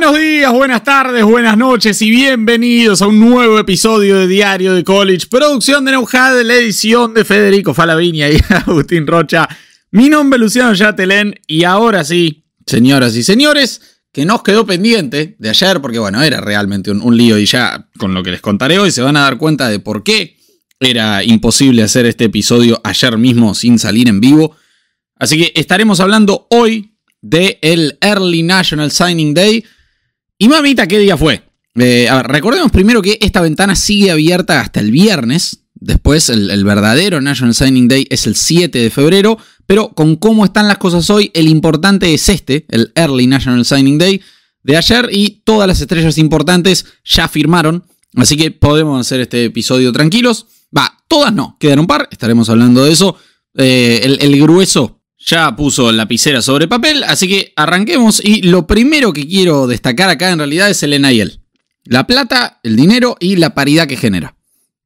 Buenos días, buenas tardes, buenas noches y bienvenidos a un nuevo episodio de Diario de College, producción de de la edición de Federico Falavini y Agustín Rocha. Mi nombre es Luciano Yatelén y ahora sí, señoras y señores, que nos quedó pendiente de ayer, porque bueno, era realmente un, lío y ya con lo que les contaré hoy se van a dar cuenta de por qué era imposible hacer este episodio ayer mismo sin salir en vivo. Así que estaremos hablando hoy de el Early National Signing Day, y mamita, ¿qué día fue? Eh, a ver, recordemos primero que esta ventana sigue abierta hasta el viernes. Después, el, verdadero National Signing Day es el 7 de febrero. Pero con cómo están las cosas hoy, el importante es este, el Early National Signing Day de ayer. Y todas las estrellas importantes ya firmaron. Así que podemos hacer este episodio tranquilos. Va, todas no, quedaron par, estaremos hablando de eso. Eh, el grueso ya puso la lapicera sobre papel, así que arranquemos y lo primero que quiero destacar acá en realidad es el NIL. La plata, el dinero y la paridad que genera.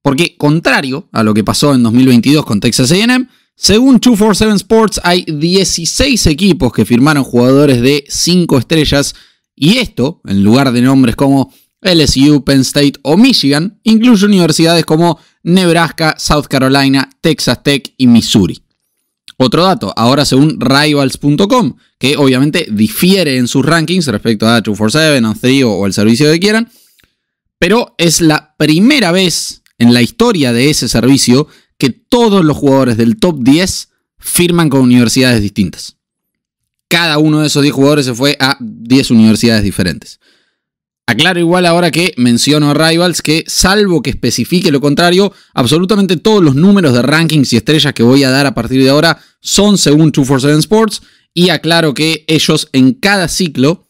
Porque contrario a lo que pasó en 2022 con Texas A&M, según 247 Sports hay 16 equipos que firmaron jugadores de 5 estrellas y esto, en lugar de nombres como LSU, Penn State o Michigan, incluye universidades como Nebraska, South Carolina, Texas Tech y Missouri. Otro dato, ahora según rivals.com, que obviamente difiere en sus rankings respecto a 247, On3 o el servicio que quieran, pero es la primera vez en la historia de ese servicio que todos los jugadores del top 10 firman con universidades distintas. Cada uno de esos 10 jugadores se fue a 10 universidades diferentes. Aclaro igual ahora que menciono a Rivals que, salvo que especifique lo contrario, absolutamente todos los números de rankings y estrellas que voy a dar a partir de ahora son según 247 Sports. Y aclaro que ellos en cada ciclo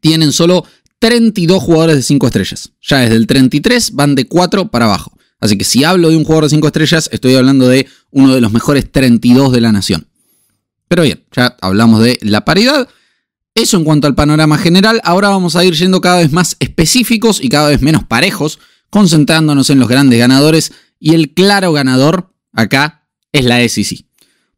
tienen solo 32 jugadores de 5 estrellas. Ya desde el 33 van de 4 para abajo. Así que si hablo de un jugador de 5 estrellas, estoy hablando de uno de los mejores 32 de la nación. Pero bien, ya hablamos de la paridad. Eso en cuanto al panorama general, ahora vamos a ir yendo cada vez más específicos y cada vez menos parejos, concentrándonos en los grandes ganadores y el claro ganador acá es la SEC.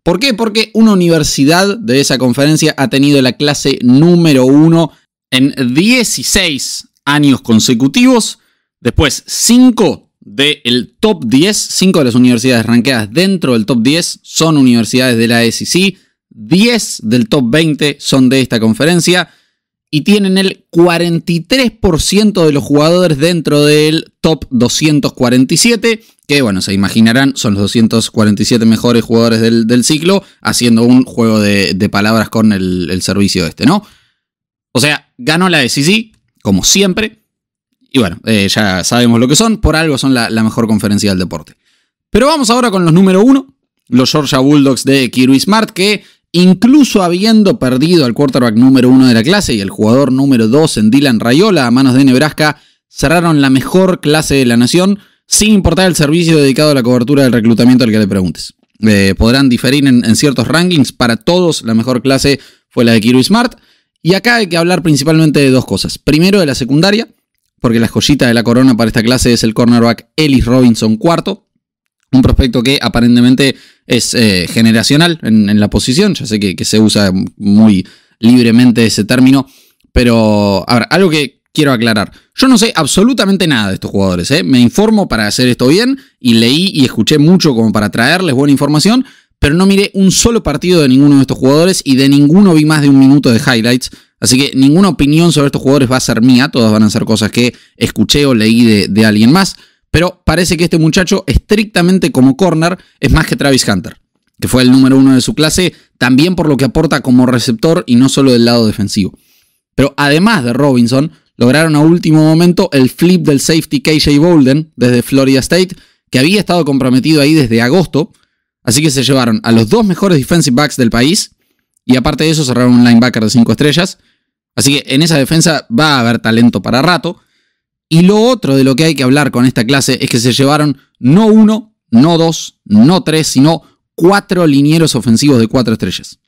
¿Por qué? Porque una universidad de esa conferencia ha tenido la clase número uno en 16 años consecutivos, después 5 del top 10, 5 de las universidades ranqueadas dentro del top 10 son universidades de la SEC, 10 del top 20 son de esta conferencia y tienen el 43% de los jugadores dentro del top 247, que bueno, se imaginarán, son los 247 mejores jugadores del, ciclo, haciendo un juego de, palabras con el, servicio este, ¿no? O sea, ganó la SEC, como siempre, y bueno, eh, ya sabemos lo que son, por algo son la, mejor conferencia del deporte. Pero vamos ahora con los número uno, los Georgia Bulldogs de Kirby Smart, que incluso habiendo perdido al quarterback número uno de la clase y el jugador número dos en Dylan Rayola a manos de Nebraska, cerraron la mejor clase de la nación, sin importar el servicio dedicado a la cobertura del reclutamiento al que le preguntes. Eh, podrán diferir en, ciertos rankings, para todos la mejor clase fue la de Kirby Smart, y acá hay que hablar principalmente de dos cosas. Primero de la secundaria, porque la joyita de la corona para esta clase es el cornerback Ellis Robinson cuarto, un prospecto que aparentemente es eh, generacional en, la posición, ya sé que, se usa muy libremente ese término, pero a algo que quiero aclarar. Yo no sé absolutamente nada de estos jugadores, ¿eh? me informo para hacer esto bien y leí y escuché mucho como para traerles buena información, pero no miré un solo partido de ninguno de estos jugadores y de ninguno vi más de un minuto de highlights. Así que ninguna opinión sobre estos jugadores va a ser mía, todas van a ser cosas que escuché o leí de alguien más. Pero parece que este muchacho, estrictamente como corner, es más que Travis Hunter, que fue el número uno de su clase, también por lo que aporta como receptor y no solo del lado defensivo. Pero además de Robinson, lograron a último momento el flip del safety KJ Bolden desde Florida State, que había estado comprometido ahí desde agosto. Así que se llevaron a los dos mejores defensive backs del país y aparte de eso cerraron un linebacker de cinco estrellas. Así que en esa defensa va a haber talento para rato. Y lo otro de lo que hay que hablar con esta clase es que se llevaron no uno, no dos, no tres, sino cuatro linieros ofensivos de cuatro estrellas.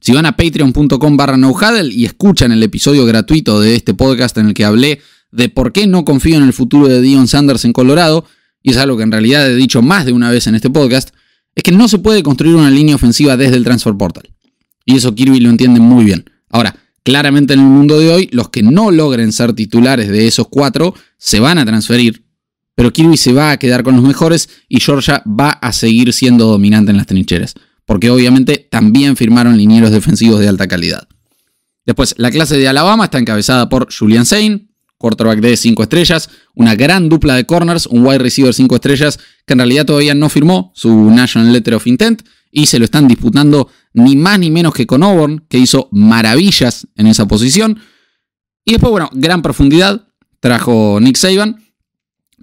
Si van a patreon.com barra nohuddle y escuchan el episodio gratuito de este podcast en el que hablé de por qué no confío en el futuro de Dion Sanders en Colorado, y es algo que en realidad he dicho más de una vez en este podcast, es que no se puede construir una línea ofensiva desde el transfer portal. Y eso Kirby lo entiende muy bien. Ahora, Claramente en el mundo de hoy, los que no logren ser titulares de esos cuatro se van a transferir, pero Kirby se va a quedar con los mejores y Georgia va a seguir siendo dominante en las trincheras, porque obviamente también firmaron linieros defensivos de alta calidad. Después, la clase de Alabama está encabezada por Julian Sain, quarterback de 5 estrellas, una gran dupla de corners, un wide receiver 5 estrellas que en realidad todavía no firmó su National Letter of Intent y se lo están disputando ni más ni menos que con Auburn, que hizo maravillas en esa posición. Y después, bueno, gran profundidad trajo Nick Saban,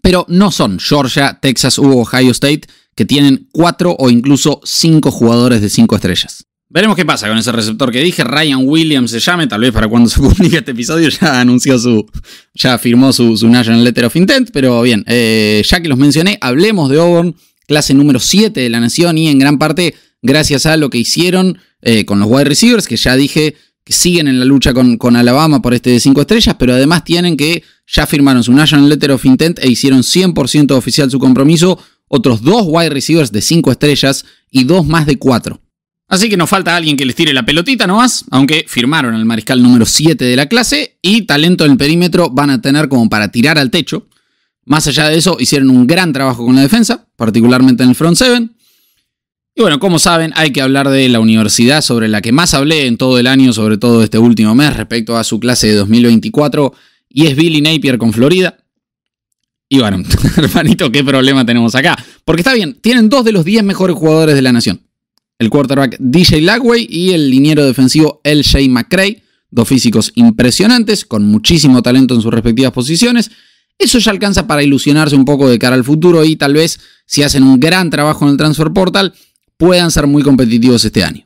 pero no son Georgia, Texas u Ohio State que tienen cuatro o incluso cinco jugadores de cinco estrellas. Veremos qué pasa con ese receptor que dije. Ryan Williams se llame, tal vez para cuando se publique este episodio ya anunció su. ya firmó su, National Letter of Intent. Pero bien, eh, ya que los mencioné, hablemos de Auburn, clase número 7 de la nación y en gran parte gracias a lo que hicieron eh, con los wide receivers, que ya dije que siguen en la lucha con, Alabama por este de 5 estrellas, pero además tienen que ya firmaron su National Letter of Intent e hicieron 100% oficial su compromiso, otros dos wide receivers de 5 estrellas y dos más de 4. Así que nos falta alguien que les tire la pelotita nomás, aunque firmaron al mariscal número 7 de la clase y talento en el perímetro van a tener como para tirar al techo. Más allá de eso, hicieron un gran trabajo con la defensa, particularmente en el front seven. Y bueno, como saben, hay que hablar de la universidad sobre la que más hablé en todo el año, sobre todo este último mes, respecto a su clase de 2024, y es Billy Napier con Florida. Y bueno, hermanito, ¿qué problema tenemos acá? Porque está bien, tienen dos de los 10 mejores jugadores de la nación. El quarterback DJ Lagway y el liniero defensivo LJ McCray, dos físicos impresionantes, con muchísimo talento en sus respectivas posiciones. Eso ya alcanza para ilusionarse un poco de cara al futuro y tal vez si hacen un gran trabajo en el transfer portal, puedan ser muy competitivos este año.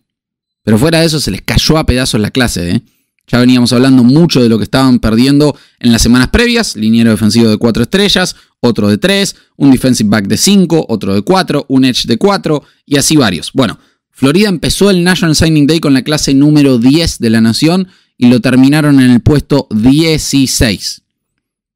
Pero fuera de eso, se les cayó a pedazos la clase. ¿eh? Ya veníamos hablando mucho de lo que estaban perdiendo en las semanas previas. Liniero defensivo de 4 estrellas, otro de 3, un defensive back de 5, otro de 4, un edge de 4 y así varios. Bueno, Florida empezó el National Signing Day con la clase número 10 de la nación y lo terminaron en el puesto 16.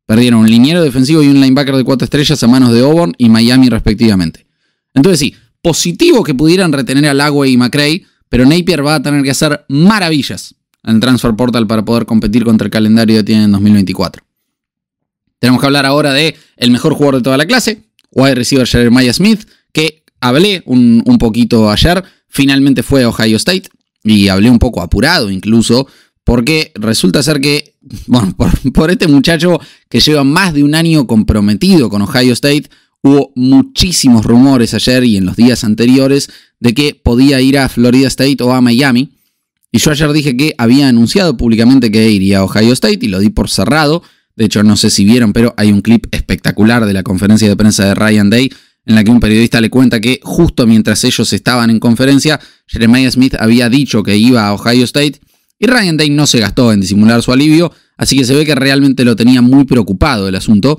Perdieron un liniero defensivo y un linebacker de 4 estrellas a manos de Auburn y Miami respectivamente. Entonces sí, positivo que pudieran retener a Lagway y McRae, pero Napier va a tener que hacer maravillas en el Transfer Portal para poder competir contra el calendario de tiene en 2024. Tenemos que hablar ahora de el mejor jugador de toda la clase, wide receiver Jeremiah Smith, que hablé un, poquito ayer, finalmente fue a Ohio State y hablé un poco apurado incluso, porque resulta ser que, bueno, por, por, este muchacho que lleva más de un año comprometido con Ohio State, Hubo muchísimos rumores ayer y en los días anteriores de que podía ir a Florida State o a Miami. Y yo ayer dije que había anunciado públicamente que iría a Ohio State y lo di por cerrado. De hecho, no sé si vieron, pero hay un clip espectacular de la conferencia de prensa de Ryan Day en la que un periodista le cuenta que justo mientras ellos estaban en conferencia, Jeremiah Smith había dicho que iba a Ohio State y Ryan Day no se gastó en disimular su alivio, así que se ve que realmente lo tenía muy preocupado el asunto.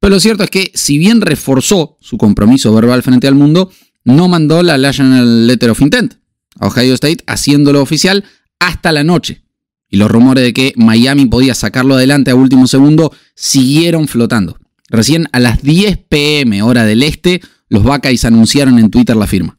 Pero lo cierto es que, si bien reforzó su compromiso verbal frente al mundo, no mandó la National Letter of Intent a Ohio State, haciéndolo oficial hasta la noche. Y los rumores de que Miami podía sacarlo adelante a último segundo siguieron flotando. Recién a las 10 pm hora del este, los Buckeyes anunciaron en Twitter la firma.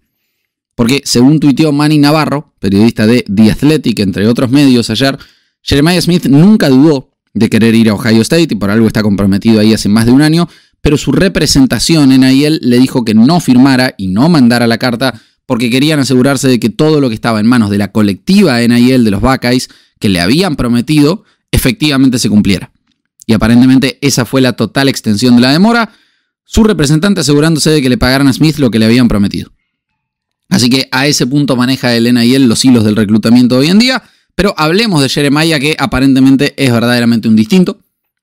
Porque según tuiteó Manny Navarro, periodista de The Athletic, entre otros medios ayer, Jeremiah Smith nunca dudó de querer ir a Ohio State y por algo está comprometido ahí hace más de un año, pero su representación en le dijo que no firmara y no mandara la carta porque querían asegurarse de que todo lo que estaba en manos de la colectiva NIL de los Buckeyes que le habían prometido efectivamente se cumpliera. Y aparentemente esa fue la total extensión de la demora, su representante asegurándose de que le pagaran a Smith lo que le habían prometido. Así que a ese punto maneja el NIL los hilos del reclutamiento hoy en día pero hablemos de Jeremiah, que aparentemente es verdaderamente un distinto.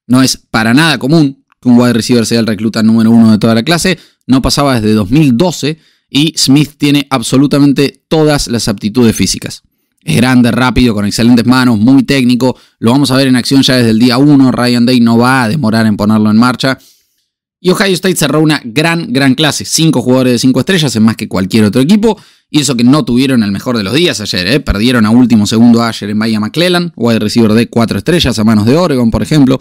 No es para nada común que un wide receiver sea el recluta número uno de toda la clase. No pasaba desde 2012 y Smith tiene absolutamente todas las aptitudes físicas. Es grande, rápido, con excelentes manos, muy técnico. Lo vamos a ver en acción ya desde el día 1. Ryan Day no va a demorar en ponerlo en marcha. Y Ohio State cerró una gran, gran clase. Cinco jugadores de cinco estrellas, en más que cualquier otro equipo. Y eso que no tuvieron el mejor de los días ayer, ¿eh? perdieron a último segundo ayer en McClellan, wide receiver de cuatro estrellas a manos de Oregon, por ejemplo.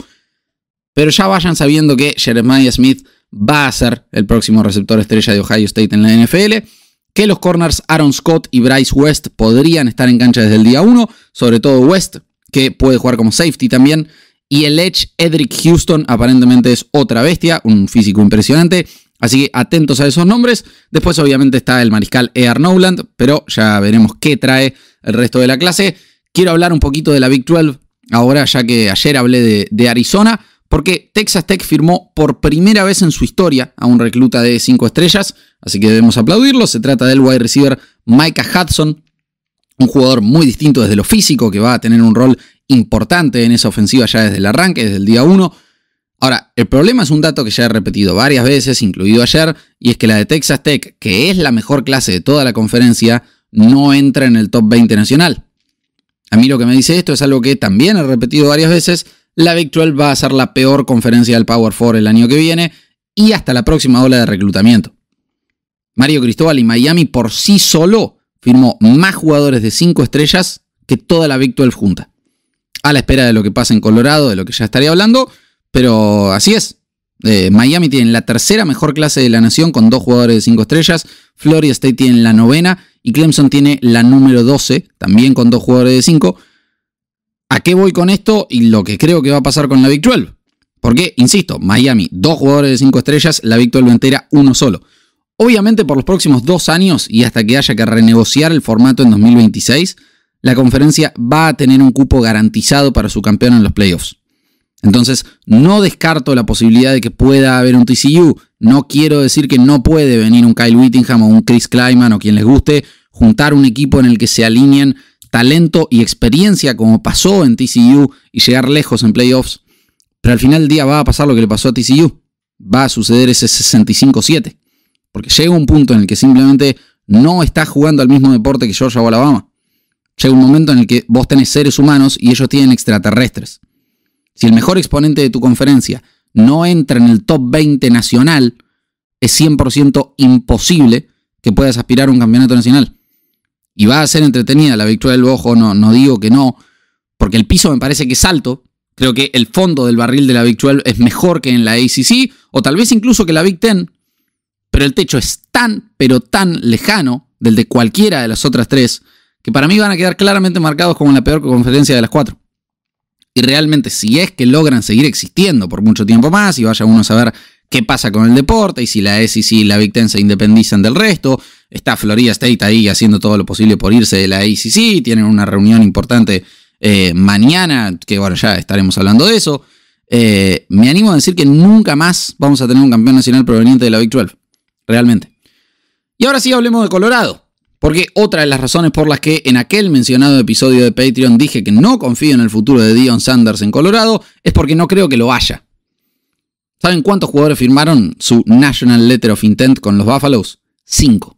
Pero ya vayan sabiendo que Jeremiah Smith va a ser el próximo receptor estrella de Ohio State en la NFL. Que los corners Aaron Scott y Bryce West podrían estar en cancha desde el día 1, sobre todo West, que puede jugar como safety también. Y el Edge, Edric Houston, aparentemente es otra bestia, un físico impresionante. Así que atentos a esos nombres. Después obviamente está el mariscal E.R. Noland, pero ya veremos qué trae el resto de la clase. Quiero hablar un poquito de la Big 12 ahora, ya que ayer hablé de, de Arizona, porque Texas Tech firmó por primera vez en su historia a un recluta de 5 estrellas, así que debemos aplaudirlo. Se trata del wide receiver Micah Hudson, un jugador muy distinto desde lo físico, que va a tener un rol importante en esa ofensiva ya desde el arranque, desde el día 1. Ahora, el problema es un dato que ya he repetido varias veces, incluido ayer, y es que la de Texas Tech, que es la mejor clase de toda la conferencia, no entra en el top 20 nacional. A mí lo que me dice esto es algo que también he repetido varias veces, la Big va a ser la peor conferencia del Power 4 el año que viene y hasta la próxima ola de reclutamiento. Mario Cristóbal y Miami por sí solo firmó más jugadores de 5 estrellas que toda la Big junta. A la espera de lo que pase en Colorado, de lo que ya estaría hablando, pero así es. Eh, Miami tiene la tercera mejor clase de la nación con dos jugadores de cinco estrellas. Florida State tiene la novena y Clemson tiene la número 12, también con dos jugadores de cinco. ¿A qué voy con esto y lo que creo que va a pasar con la Big 12? Porque, insisto, Miami, dos jugadores de cinco estrellas, la Big 12 entera, uno solo. Obviamente por los próximos dos años y hasta que haya que renegociar el formato en 2026, la conferencia va a tener un cupo garantizado para su campeón en los playoffs. Entonces, no descarto la posibilidad de que pueda haber un TCU. No quiero decir que no puede venir un Kyle Whittingham o un Chris Kleiman o quien les guste, juntar un equipo en el que se alineen talento y experiencia como pasó en TCU y llegar lejos en playoffs. Pero al final del día va a pasar lo que le pasó a TCU. Va a suceder ese 65-7. Porque llega un punto en el que simplemente no está jugando al mismo deporte que George o Alabama. Llega un momento en el que vos tenés seres humanos y ellos tienen extraterrestres. Si el mejor exponente de tu conferencia no entra en el top 20 nacional, es 100% imposible que puedas aspirar a un campeonato nacional. Y va a ser entretenida la victoria del Bojo, no, no digo que no, porque el piso me parece que es alto. Creo que el fondo del barril de la Big 12 es mejor que en la ACC, o tal vez incluso que la Big Ten, pero el techo es tan, pero tan lejano del de cualquiera de las otras tres, que para mí van a quedar claramente marcados como la peor conferencia de las cuatro y realmente si es que logran seguir existiendo por mucho tiempo más y vaya uno a saber qué pasa con el deporte y si la e SEC y la Big Ten se independizan del resto. Está Florida State ahí haciendo todo lo posible por irse de la e SEC, Tienen una reunión importante eh, mañana, que bueno, ya estaremos hablando de eso. Eh, me animo a decir que nunca más vamos a tener un campeón nacional proveniente de la Big 12. Realmente. Y ahora sí hablemos de Colorado. Porque otra de las razones por las que en aquel mencionado episodio de Patreon dije que no confío en el futuro de Dion Sanders en Colorado es porque no creo que lo haya. ¿Saben cuántos jugadores firmaron su National Letter of Intent con los Buffaloes? Cinco.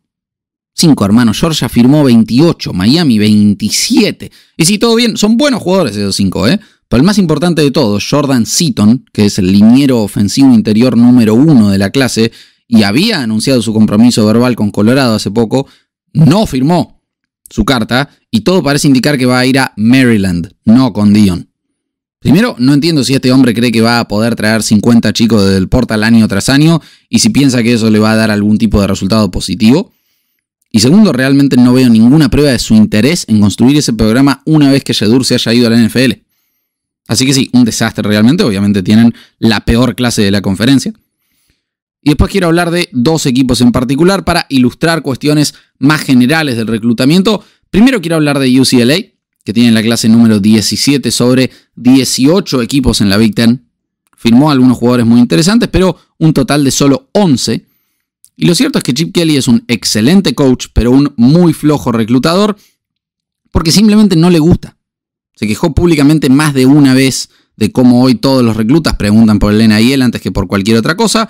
Cinco, hermanos. Georgia firmó 28, Miami 27. Y si todo bien, son buenos jugadores esos cinco, ¿eh? Pero el más importante de todos, Jordan Seaton, que es el liniero ofensivo interior número uno de la clase y había anunciado su compromiso verbal con Colorado hace poco, no firmó su carta y todo parece indicar que va a ir a Maryland, no con Dion. Primero, no entiendo si este hombre cree que va a poder traer 50 chicos del Portal año tras año y si piensa que eso le va a dar algún tipo de resultado positivo. Y segundo, realmente no veo ninguna prueba de su interés en construir ese programa una vez que Yedur se haya ido a la NFL. Así que sí, un desastre realmente. Obviamente tienen la peor clase de la conferencia. Y después quiero hablar de dos equipos en particular para ilustrar cuestiones más generales del reclutamiento. Primero quiero hablar de UCLA, que tiene la clase número 17 sobre 18 equipos en la Big Ten. Firmó algunos jugadores muy interesantes, pero un total de solo 11. Y lo cierto es que Chip Kelly es un excelente coach, pero un muy flojo reclutador, porque simplemente no le gusta. Se quejó públicamente más de una vez de cómo hoy todos los reclutas preguntan por y él antes que por cualquier otra cosa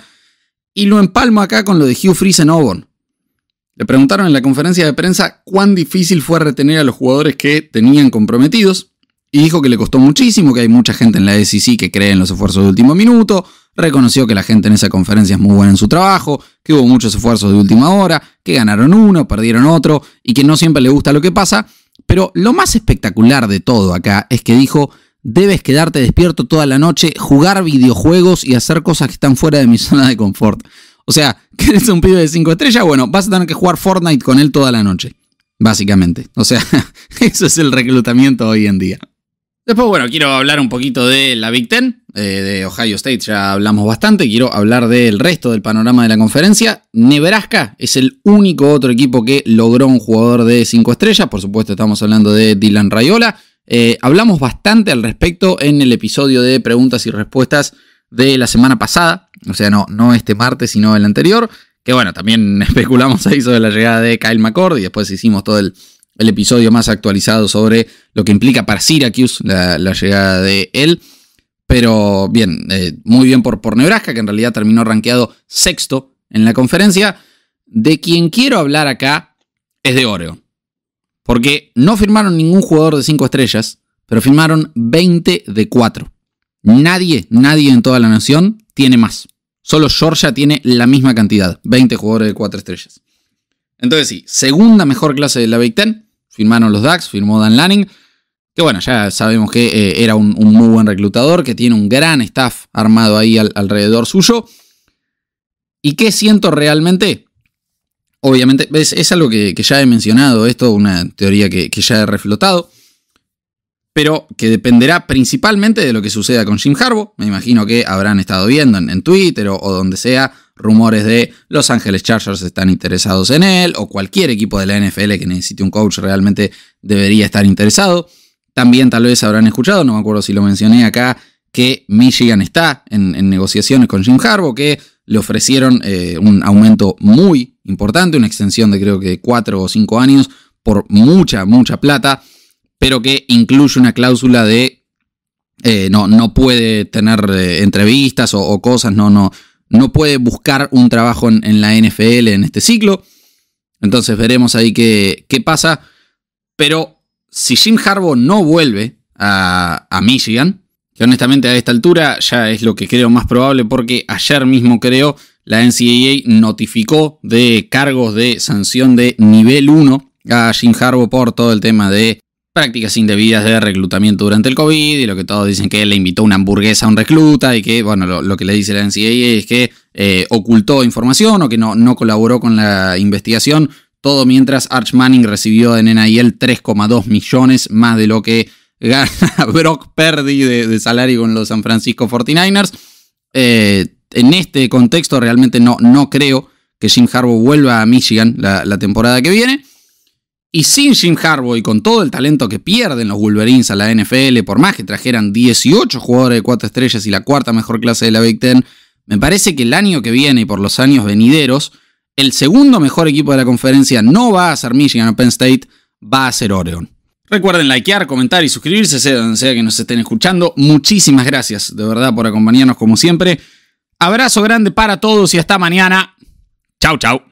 y lo empalmo acá con lo de Hugh Freeze en Le preguntaron en la conferencia de prensa cuán difícil fue retener a los jugadores que tenían comprometidos y dijo que le costó muchísimo, que hay mucha gente en la SEC que cree en los esfuerzos de último minuto, reconoció que la gente en esa conferencia es muy buena en su trabajo, que hubo muchos esfuerzos de última hora, que ganaron uno, perdieron otro y que no siempre le gusta lo que pasa, pero lo más espectacular de todo acá es que dijo, Debes quedarte despierto toda la noche, jugar videojuegos y hacer cosas que están fuera de mi zona de confort. O sea, que eres un pibe de 5 estrellas? Bueno, vas a tener que jugar Fortnite con él toda la noche. Básicamente. O sea, eso es el reclutamiento hoy en día. Después, bueno, quiero hablar un poquito de la Big Ten, eh, de Ohio State, ya hablamos bastante. Quiero hablar del resto del panorama de la conferencia. Nebraska es el único otro equipo que logró un jugador de 5 estrellas. Por supuesto, estamos hablando de Dylan Rayola. Eh, hablamos bastante al respecto en el episodio de preguntas y respuestas de la semana pasada, o sea, no, este martes, sino el anterior, que bueno, también especulamos ahí sobre la llegada de Kyle McCord y después hicimos todo el, episodio más actualizado sobre lo que implica para Syracuse la, llegada de él. Pero bien, eh, muy bien por, por Nebraska, que en realidad terminó rankeado sexto en la conferencia. De quien quiero hablar acá es de Oreo. Porque no firmaron ningún jugador de 5 estrellas, pero firmaron 20 de 4. Nadie, nadie en toda la nación tiene más. Solo Georgia tiene la misma cantidad, 20 jugadores de 4 estrellas. Entonces sí, segunda mejor clase de la Big Ten, firmaron los DAX, firmó Dan Lanning, que bueno, ya sabemos que eh, era un, muy buen reclutador, que tiene un gran staff armado ahí alrededor suyo. ¿Y qué siento realmente? obviamente, es, es algo que, ya he mencionado, esto una teoría que, ya he reflotado, pero que dependerá principalmente de lo que suceda con Jim Harbaugh. Me imagino que habrán estado viendo en, Twitter o, donde sea rumores de Los Ángeles Chargers están interesados en él o cualquier equipo de la NFL que necesite un coach realmente debería estar interesado. También tal vez habrán escuchado, no me acuerdo si lo mencioné acá, que Michigan está en, en negociaciones con Jim Harbaugh, que le ofrecieron eh, un aumento muy importante, una extensión de creo que cuatro o cinco años por mucha, mucha plata, pero que incluye una cláusula de eh, no, no puede tener eh, entrevistas o, cosas, no, no, no puede buscar un trabajo en, la NFL en este ciclo. Entonces veremos ahí qué, qué pasa. Pero si Jim Harbaugh no vuelve a, a Michigan, y honestamente a esta altura ya es lo que creo más probable porque ayer mismo creo la NCAA notificó de cargos de sanción de nivel 1 a Jim Harbaugh por todo el tema de prácticas indebidas de reclutamiento durante el COVID y lo que todos dicen que le invitó una hamburguesa a un recluta y que, bueno, lo, que le dice la NCAA es que eh, ocultó información o que no, no colaboró con la investigación, todo mientras Arch Manning recibió en NIL 3,2 millones más de lo que gana Brock Purdy de, salario con los San Francisco 49ers. Eh, en este contexto realmente no, no creo que Jim Harbaugh vuelva a Michigan la, temporada que viene. Y sin Jim Harbaugh y con todo el talento que pierden los Wolverines a la NFL, por más que trajeran 18 jugadores de 4 estrellas y la cuarta mejor clase de la Big Ten, me parece que el año que viene y por los años venideros, el segundo mejor equipo de la conferencia no va a ser Michigan o Penn State, va a ser Oregon. Recuerden likear, comentar y suscribirse, sea donde sea que nos estén escuchando. Muchísimas gracias, de verdad, por acompañarnos como siempre. Abrazo grande para todos y hasta mañana. Chau, chau.